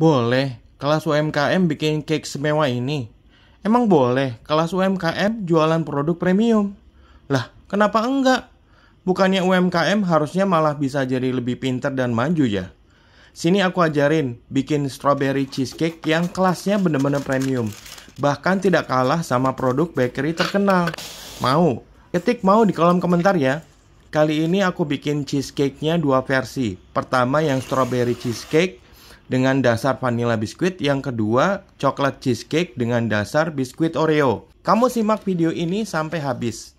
Boleh, kelas UMKM bikin cake semewah ini. Emang boleh kelas UMKM jualan produk premium? Lah, kenapa enggak? Bukannya UMKM harusnya malah bisa jadi lebih pintar dan maju ya? Sini aku ajarin bikin strawberry cheesecake yang kelasnya bener-bener premium. Bahkan tidak kalah sama produk bakery terkenal. Mau? Ketik mau di kolom komentar ya. Kali ini aku bikin cheesecake-nya dua versi. Pertama yang strawberry cheesecake, dengan dasar vanilla biskuit, yang kedua coklat cheesecake dengan dasar biskuit Oreo. Kamu simak video ini sampai habis.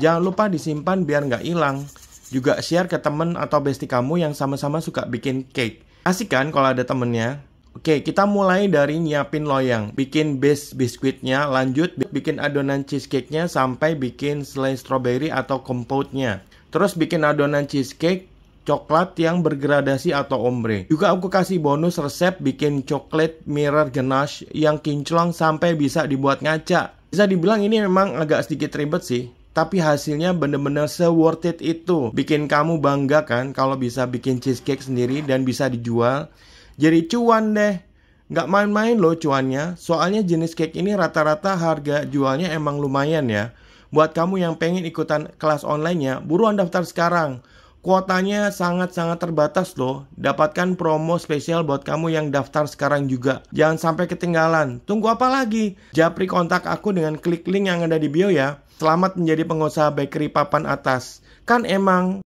Jangan lupa disimpan biar nggak hilang. Juga share ke temen atau bestie kamu yang sama-sama suka bikin cake. Asik kan kalau ada temennya? Oke, kita mulai dari nyiapin loyang. Bikin base biskuitnya, lanjut bikin adonan cheesecake-nya sampai bikin slice strawberry atau compote-nya. Terus bikin adonan cheesecake, coklat yang bergradasi atau ombre. Juga aku kasih bonus resep bikin coklat mirror ganache yang kinclong sampai bisa dibuat ngaca. Bisa dibilang ini memang agak sedikit ribet sih, tapi hasilnya bener-bener se-worth it itu. Bikin kamu bangga kan kalau bisa bikin cheesecake sendiri dan bisa dijual. Jadi cuan deh. Nggak main-main loh cuannya, soalnya jenis cake ini rata-rata harga jualnya emang lumayan ya. Buat kamu yang pengen ikutan kelas online ya, buruan daftar sekarang. Kuotanya sangat-sangat terbatas loh. Dapatkan promo spesial buat kamu yang daftar sekarang juga. Jangan sampai ketinggalan. Tunggu apa lagi? Japri kontak aku dengan klik link yang ada di bio ya. Selamat menjadi pengusaha bakery papan atas. Kan emang